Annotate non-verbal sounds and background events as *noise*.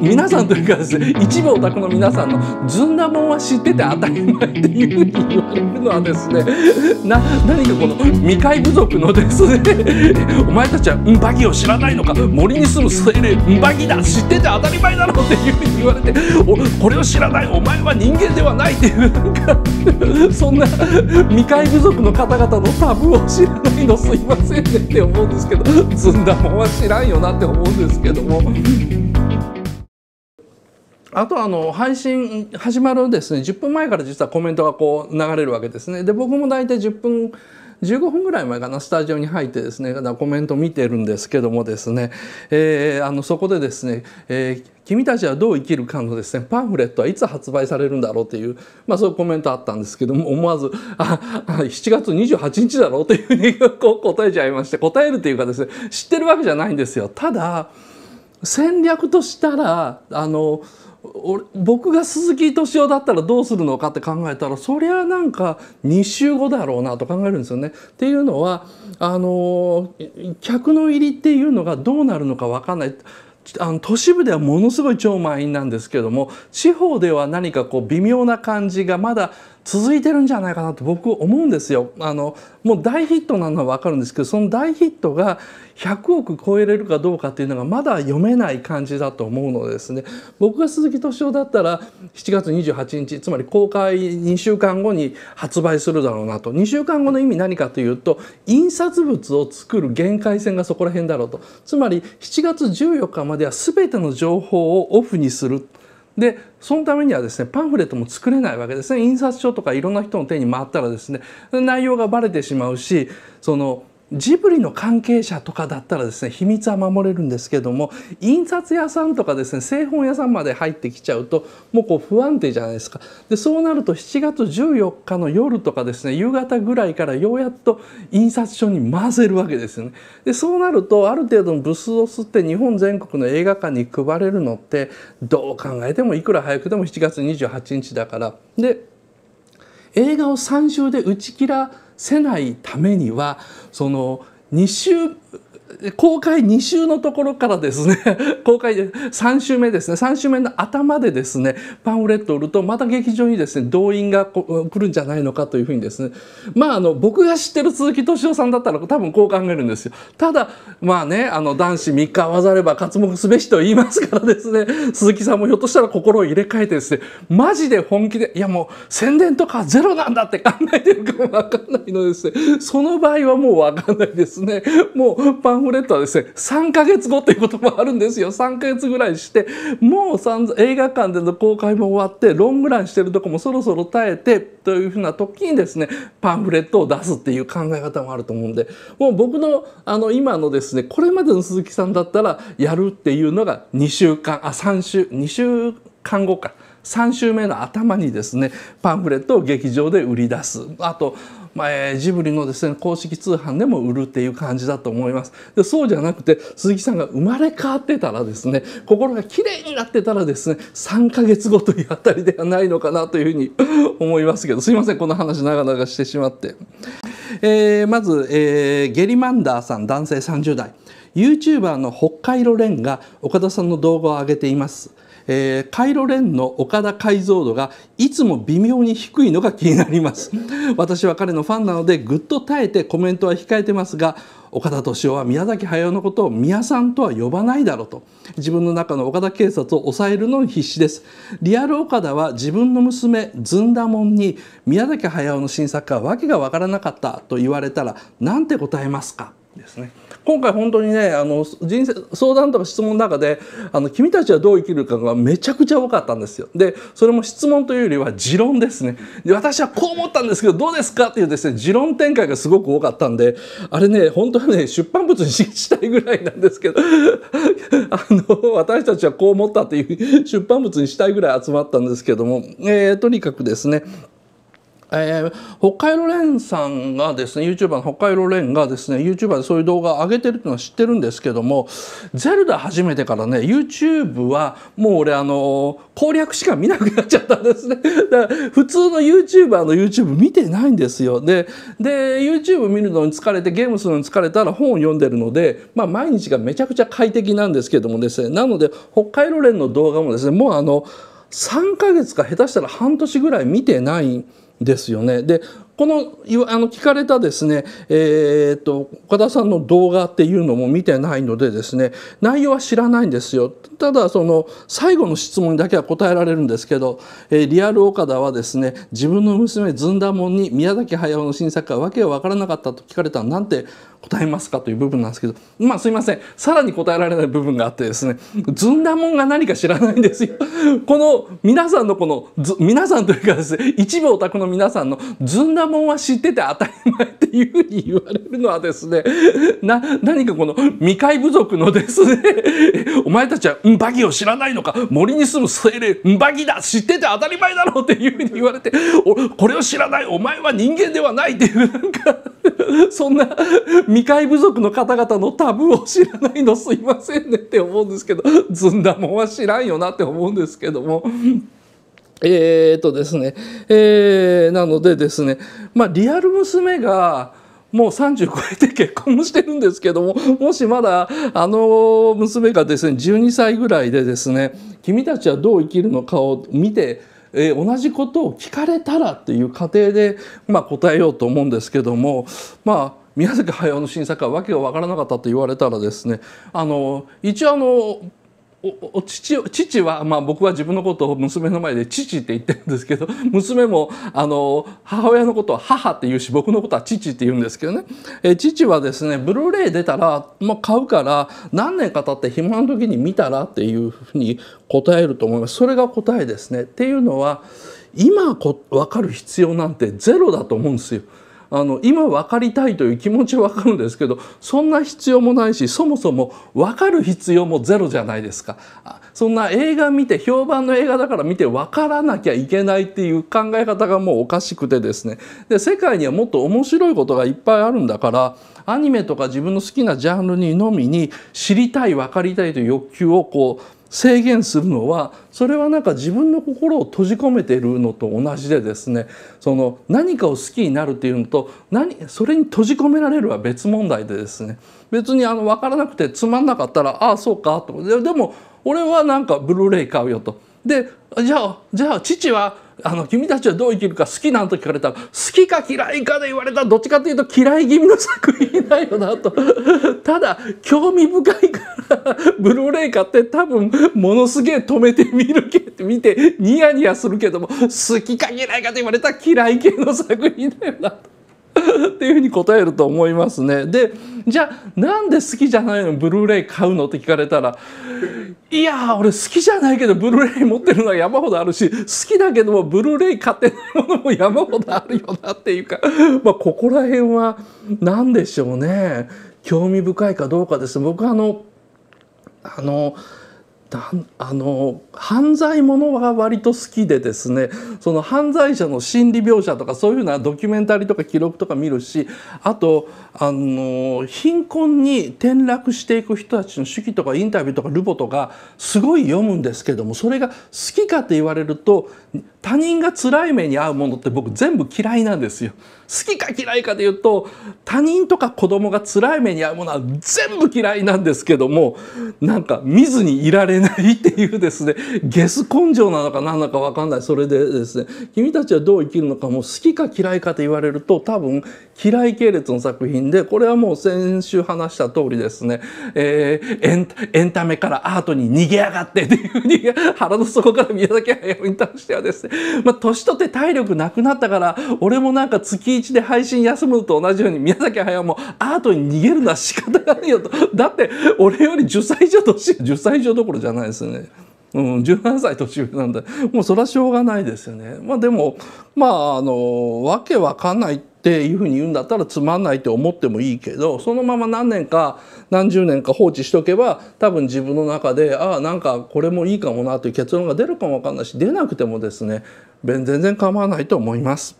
皆さんというかですね一部オタクの皆さんのずんだもんは知ってて当たり前っていうふうに言われるのはですねな何かこの未開部族のですねお前たちはんばぎを知らないのか森に住む精霊んばぎだ知ってて当たり前だろっていうふうに言われてこれを知らないお前は人間ではないっていうなんかそんな未開部族の方々のタブを知らないのすいませんねって思うんですけどずんだもんは知らんよなって思うんですけども。あとあの配信始まるですね10分前から実はコメントがこう流れるわけですね。で僕も大体10分15分ぐらい前かなスタジオに入ってですねコメント見てるんですけどもですね、えー、あのそこでですね、えー君たちはどう生きるかのですねパンフレットはいつ発売されるんだろうという、まあ、そういうコメントあったんですけども思わず「ああ7月28日だろ」うというふうに *laughs* こう答えちゃいまして答えるというかですね知ってるわけじゃないんですよ。ただ戦略としたらあの僕が鈴木敏夫だったらどうするのかって考えたらそりゃなんか2週後だろうなと考えるんですよね。っていうのはあの客の入りっていうのがどうなるのか分かんない。あの都市部ではものすごい超満員なんですけども地方では何かこう微妙な感じがまだ続いてるんじゃないかなと僕思うんですよ。あのもう大ヒットなのは分かるんですけどその大ヒットが100億超えれるかどうかっていうのがまだ読めない感じだと思うのですね僕が鈴木敏夫だったら7月28日つまり公開2週間後に発売するだろうなと2週間後の意味何かというと印刷物を作る限界線がそこら辺だろうとつまり7月14日までは全ての情報をオフにするでそのためにはですねパンフレットも作れないわけですね印刷所とかいろんな人の手に回ったらですね内容がバレてしまうしそのジブリの関係者とかだったらですね秘密は守れるんですけども印刷屋さんとかですね製本屋さんまで入ってきちゃうともうこう不安定じゃないですかでそうなると7月14日の夜とかですね夕方ぐらいからようやっと印刷所に混ぜるわけですよねでそうなるとある程度の部数を吸って日本全国の映画館に配れるのってどう考えてもいくら早くでも7月28日だからで映画を3週で打ち切らせないためにはその2週公開2週のところからですね *laughs* 公開で3週目ですね3週目の頭でですねパンフレットを売るとまた劇場にですね動員が来るんじゃないのかというふうにですねまああの僕が知ってる鈴木敏夫さんだったら多分こう考えるんですよただまあねあの男子3日合わざれば活目すべしと言いますからですね鈴木さんもひょっとしたら心を入れ替えてですねマジで本気でいやもう宣伝とかゼロなんだって考えてるかも分かんないのですねその場合はもう分かんないですねもうパンンフレットはですね3ヶ月後ということもあるんですよ3ヶ月ぐらいしてもう映画館での公開も終わってロングランしてるとこもそろそろ耐えてというふうな時にですねパンフレットを出すっていう考え方もあると思うんでもう僕のあの今のですねこれまでの鈴木さんだったらやるっていうのが2週間あ3週2週間後か。3週目の頭にですねパンフレットを劇場で売り出すあと、まあ、ジブリのですね公式通販でも売るっていう感じだと思いますでそうじゃなくて鈴木さんが生まれ変わってたらですね心がきれいになってたらですね3ヶ月後というあたりではないのかなというふうに *laughs* 思いますけどすいませんこの話長々してしまって。えー、まず、えー、ゲリマンダーさん男性30代 YouTuber の北海道連が岡田さんの動画を上げています。えー、ロレンの岡田解像度がいつも微妙に低いのが気になります *laughs* 私は彼のファンなのでぐっと耐えてコメントは控えてますが岡田敏夫は宮崎駿のことを宮さんとは呼ばないだろうと自分の中の岡田警察を抑えるのに必死ですリアル岡田は自分の娘ずんだもんに宮崎駿の新作は訳が分からなかったと言われたらなんて答えますかですね。今回本当にねあの人生相談とか質問の中であの君たちはどう生きるかがめちゃくちゃ多かったんですよ。でそれも質問というよりは持論ですね。で私はこう思ったんですけどどうですかっていうですね持論展開がすごく多かったんであれね本当はね出版物にしたいぐらいなんですけど *laughs* あの私たちはこう思ったっていう出版物にしたいぐらい集まったんですけども、えー、とにかくですねえー、北海道連さんがですね YouTuber の北海道連がですね YouTuber でそういう動画を上げてるっていうのは知ってるんですけどもゼルダ始めてからね YouTube はもう俺あの攻略しか見なくなっちゃったんですね *laughs* だから普通の YouTuber の YouTube 見てないんですよでで YouTube 見るのに疲れてゲームするのに疲れたら本を読んでるので、まあ、毎日がめちゃくちゃ快適なんですけどもですねなので北海道連の動画もですねもうあの3ヶ月か下手したら半年ぐらい見てないんですですよね。でこのあの聞かれたですね、えー、っと岡田さんの動画っていうのも見てないのでですね内容は知らないんですよただその最後の質問だけは答えられるんですけど、えー、リアル岡田はですね自分の娘ずんだもんに宮崎駿の新作がわけが分からなかったと聞かれたらなんて答えますかという部分なんですけどまあすいませんさらに答えられない部分があってですねずんだもんが何か知らないんですよ。この皆さんのこの皆さんというかですね一部お宅の皆さんのずんだもんは知ってて当たり前っていうふうに言われるのはですね、な、何かこの未開部族のですね、*laughs* お前たちはんばぎを知らないのか、森に住む精霊、んばぎだ知ってて当たり前だろうっていうふうに言われて、これを知らない、お前は人間ではないっていう、なんか、そんな未開部族の方々のタブーを知らないのすいませんねって思うんですけど、ずんだもんは知らんよなって思うんですけども。えー、っとですね、えー、なのでですね、まあ、リアル娘がもう30超えて結婚もしてるんですけどももしまだあの娘がですね12歳ぐらいでですね君たちはどう生きるのかを見てえー、同じことを聞かれたらっていう過程で、まあ、答えようと思うんですけどもまあ宮崎駿の新作は訳が分からなかったと言われたらですねあの一応あのお父父は、まあ、僕は自分のことを娘の前で「父」って言ってるんですけど *laughs* 娘もあの母親のことは「母」って言うし僕のことは「父」って言うんですけどねえ父はですねブルーレイ出たら、もう買うから何年か経って暇の時に見たらっていうふうに答えると思いますそれが答えですね。っていうのは今こ分かる必要なんてゼロだと思うんですよ。あの今分かりたいという気持ちは分かるんですけどそんな必要もないしそもそも分かる必要もゼロじゃないですかそんな映画見て評判の映画だから見て分からなきゃいけないっていう考え方がもうおかしくてですねで世界にはもっと面白いことがいっぱいあるんだからアニメとか自分の好きなジャンルにのみに知りたい分かりたいという欲求をこう制限するのはそれはなんか自分の心を閉じ込めているのと同じでですねその何かを好きになるっていうのと何それに閉じ込められるは別問題でですね別にあの分からなくてつまんなかったらああそうかとでも俺はなんかブルーレイ買うよと。でじゃあじゃあ父はあの君たちはどう生きるか好きなんと聞かれたら好きか嫌いかで言われたらどっちかというと嫌い気味の作品だよなと *laughs* ただ興味深いからブルーレイ買って多分ものすげえ止めてみるけって見てニヤニヤするけども好きか嫌いかと言われたら嫌い系の作品だよなと。*laughs* っていうふうに答えると思いますね。でじゃあなんで好きじゃないのブルーレイ買うのって聞かれたらいや俺好きじゃないけどブルーレイ持ってるのは山ほどあるし好きだけどもブルーレイ買ってないものも山ほどあるよなっていうか、まあ、ここら辺は何でしょうね興味深いかどうかです。僕はあのあのあの犯罪ものは割と好きでですねその犯罪者の心理描写とかそういうのはドキュメンタリーとか記録とか見るしあとあの貧困に転落していく人たちの手記とかインタビューとかルポとかすごい読むんですけどもそれが好きかって言われると他人が辛い目に遭うものって僕全部嫌いなんですよ。好きか嫌いかで言うと他人とか子供が辛い目に遭うものは全部嫌いなんですけどもなんか見ずにいられないっていうですねゲス根性なのか何なのか分かんないそれでですね君たちはどう生きるのかも好きか嫌いかと言われると多分平井系列の作品でこれはもう先週話した通りですね、えー、エンタメからアートに逃げやがってっていうふうに腹の底から宮崎駿に対してはですね、まあ、年取って体力なくなったから俺もなんか月一で配信休むのと同じように宮崎駿もアートに逃げるのは仕方がないよとだって俺より10歳以上年10歳以上どころじゃないですね。うん、17歳年上なんでもうそれはしょうがないですよね。まあ、でもまああのわけわかんないっていうふうに言うんだったらつまんないって思ってもいいけどそのまま何年か何十年か放置しとけば多分自分の中でああなんかこれもいいかもなという結論が出るかもわかんないし出なくてもですね全然構わないと思います。